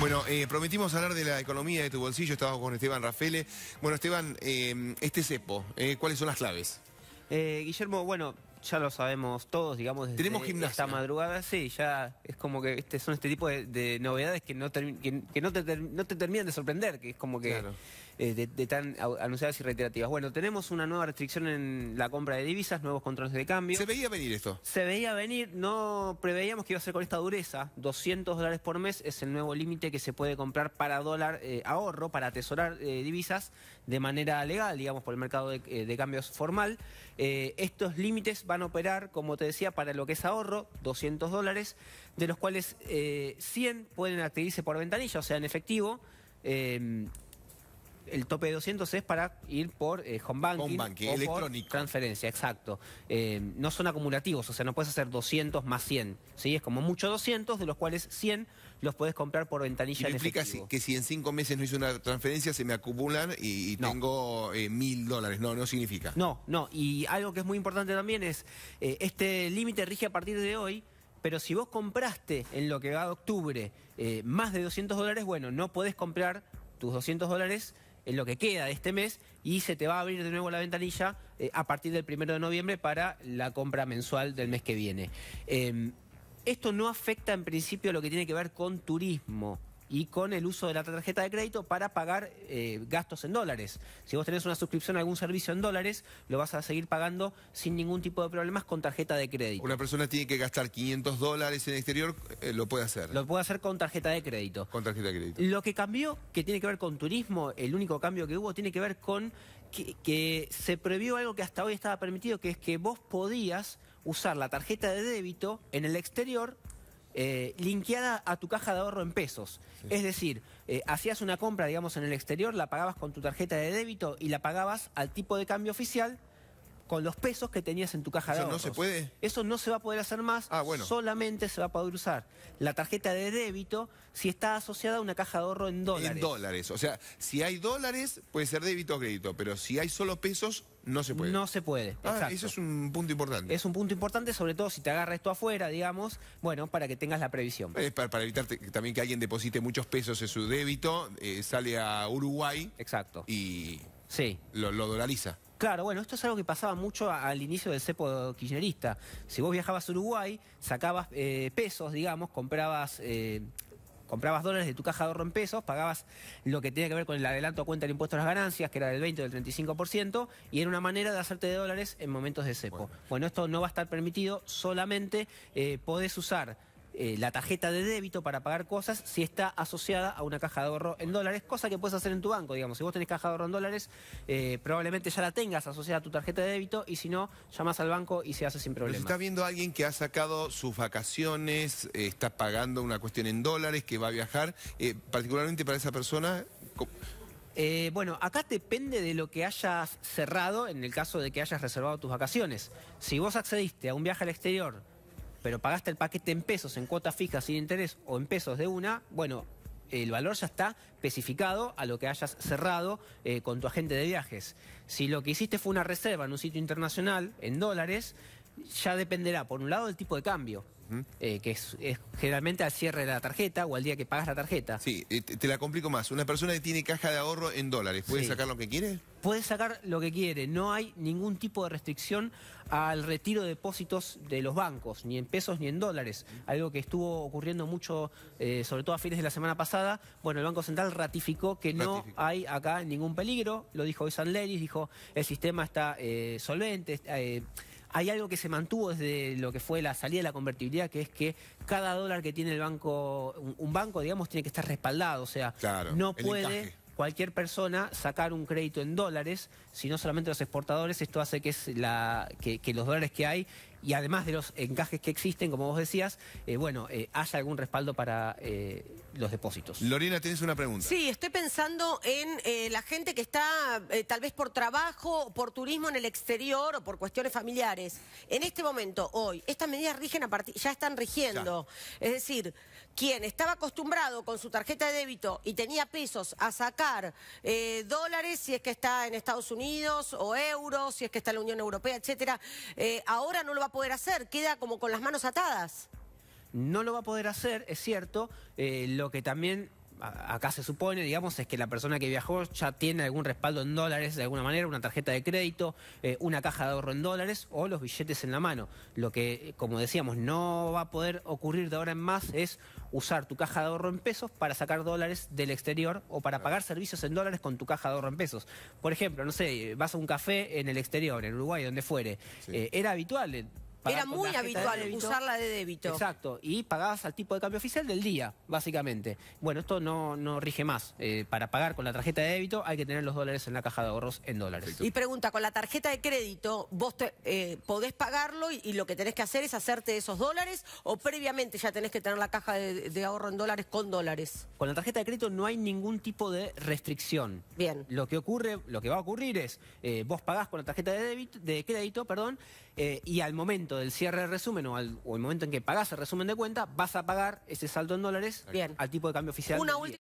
Bueno, eh, prometimos hablar de la economía de tu bolsillo, estábamos con Esteban Rafele. Bueno, Esteban, eh, este cepo, eh, ¿cuáles son las claves? Guillermo, bueno, ya lo sabemos todos, digamos, desde Tenemos esta madrugada, sí, ya es como que este, son este tipo de, novedades que no, no, te, no te terminan de sorprender, que es como que... Eh, de, tan anunciadas y reiterativas. Bueno, tenemos una nueva restricción en la compra de divisas, nuevos controles de cambio. ¿Se veía venir esto? Se veía venir, no preveíamos que iba a ser con esta dureza. 200 dólares por mes es el nuevo límite que se puede comprar para dólar eh, ahorro, para atesorar eh, divisas de manera legal, digamos, por el mercado de, cambios formal. estos límites van a operar, como te decía, para lo que es ahorro, 200 dólares, de los cuales 100 pueden adquirirse por ventanilla, o sea, en efectivo el tope de 200 es para ir por eh, home banking, home banking o electrónico. transferencia, exacto. Eh, no son acumulativos, o sea, no puedes hacer 200 más 100, ¿sí? Es como mucho 200, de los cuales 100 los puedes comprar por ventanilla ¿Y me que si en cinco meses no hice una transferencia se me acumulan y, tengo eh, mil dólares. No, no significa. No, no. Y algo que es muy importante también es, este límite rige a partir de hoy, pero si vos compraste en lo que va de octubre más de 200 dólares, bueno, no puedes comprar tus 200 dólares en lo que queda de este mes y se te va a abrir de nuevo la ventanilla eh, a partir del primero de noviembre para la compra mensual del mes que viene. Em, esto no afecta en principio lo que tiene que ver con turismo y con el uso de la tarjeta de crédito para pagar eh, gastos en dólares. Si vos tenés una suscripción a algún servicio en dólares, lo vas a seguir pagando sin ningún tipo de problemas con tarjeta de crédito. Una persona tiene que gastar 500 dólares en el exterior, eh, lo puede hacer. Lo puede hacer con tarjeta de crédito. Con tarjeta de crédito. Lo que cambió, que tiene que ver con turismo, el único cambio que hubo tiene que ver con que, se prohibió algo que hasta hoy estaba permitido, que es que vos podías usar la tarjeta de débito en el exterior eh, linkeada a tu caja de ahorro en pesos. Es decir, eh, hacías una compra, digamos, en el exterior, la pagabas con tu tarjeta de débito y la pagabas al tipo de cambio oficial con los pesos que tenías en tu caja de ¿Eso no se puede? Eso no se va a poder hacer más, ah, bueno. solamente se va a poder usar la tarjeta de débito si está asociada a una caja de ahorro en dólares. En dólares, o sea, si hay dólares puede ser débito o crédito, pero si hay solo pesos no se puede. No se puede. Ah, eso es un punto importante. Es un punto importante, sobre todo si te agarra esto afuera, digamos, bueno, para que tengas la previsión. Es para, evitar también que alguien deposite muchos pesos en su débito, eh, sale a Uruguay. Exacto. Y sí. lo dolariza. Claro, bueno, esto es algo que pasaba mucho al inicio del cepo kirchnerista. Si vos viajabas a Uruguay, sacabas eh, pesos, digamos, comprabas... Eh, comprabas dólares de tu caja de ahorro en pesos, pagabas lo que tenía que ver con el adelanto a cuenta del impuesto a las ganancias, que era del 20 o del 35%, y era una manera de hacerte de dólares en momentos de cepo. Bueno, esto no va a estar permitido, solamente eh, podés usar eh, la tarjeta de débito para pagar cosas si está asociada a una caja de ahorro en dólares, cosa que puedes hacer en tu banco, digamos. Si vos tenés caja de ahorro en dólares, eh, probablemente ya la tengas asociada a tu tarjeta de débito y si no, llamas al banco y se hace sin problema. ¿Estás está viendo alguien que ha sacado sus vacaciones, eh, está pagando una cuestión en dólares, que va a viajar, particularmente para esa persona... bueno, acá depende de lo que hayas cerrado en el caso de que hayas reservado tus vacaciones. Si vos accediste a un viaje al exterior pero pagaste el paquete en pesos, en cuotas fijas, sin interés o en pesos de una, bueno, el valor ya está especificado a lo que hayas cerrado eh, con tu agente de viajes. Si lo que hiciste fue una reserva en un sitio internacional, en dólares, ya dependerá, por un lado, del tipo de cambio. Eh, que es, generalmente al cierre de la tarjeta o al día que pagas la tarjeta. Sí, eh, te, la complico más. Una persona que tiene caja de ahorro en dólares, ¿puede sacar lo que quiere? Puede sacar lo que quiere. No hay ningún tipo de restricción al retiro de depósitos de los bancos, ni en pesos ni en dólares. Algo que estuvo ocurriendo mucho, eh, sobre todo a fines de la semana pasada. Bueno, el Banco Central ratificó que no hay acá ningún peligro. Lo dijo hoy Sandleris, dijo el sistema está solvente, hay algo que se mantuvo desde lo que fue la salida de la convertibilidad, que es que cada dólar que tiene el banco, un, banco, digamos, tiene que estar respaldado. O sea, no puede cualquier persona sacar un crédito en dólares, sino solamente los exportadores. Esto hace que, es la, que los dólares que hay y además de los encajes que existen, como vos decías, eh, bueno, eh, haya algún respaldo para eh, los depósitos. Lorena, tienes una pregunta. Sí, estoy pensando en la gente que está tal vez por trabajo, por turismo en el exterior o por cuestiones familiares. En este momento, hoy, estas medidas rigen a partir, ya están rigiendo. Es decir, quien estaba acostumbrado con su tarjeta de débito y tenía pesos a sacar dólares si es que está en Estados Unidos o euros, si es que está en la Unión Europea, etcétera, ahora no lo va poder hacer, queda como con las manos atadas. No lo va a poder hacer, es cierto, eh, lo que también acá se supone, digamos, es que la persona que viajó ya tiene algún respaldo en dólares de alguna manera, una tarjeta de crédito, eh, una caja de ahorro en dólares o los billetes en la mano. Lo que, como decíamos, no va a poder ocurrir de ahora en más es usar tu caja de ahorro en pesos para sacar dólares del exterior o para pagar servicios en dólares con tu caja de ahorro en pesos. Por ejemplo, no sé, vas a un café en el exterior, en Uruguay, donde fuere. Eh, era habitual era muy habitual usarla de débito. Exacto, y pagabas al tipo de cambio oficial del día, básicamente. Bueno, esto no, no rige más. Eh, para pagar con la tarjeta de débito hay que tener los dólares en la caja de ahorros en dólares. Y pregunta, con la tarjeta de crédito, vos eh, podés pagarlo y, lo que tenés que hacer es hacerte esos dólares o previamente ya tenés que tener la caja de, ahorro en dólares con dólares? Con la tarjeta de crédito no hay ningún tipo de restricción. Bien. Lo que ocurre, lo que va a ocurrir es, eh, vos pagás con la tarjeta de, débito, de crédito, perdón, y al momento del cierre de resumen o, el momento en que pagas el resumen de cuenta, vas a pagar ese saldo en dólares al tipo de cambio oficial. Una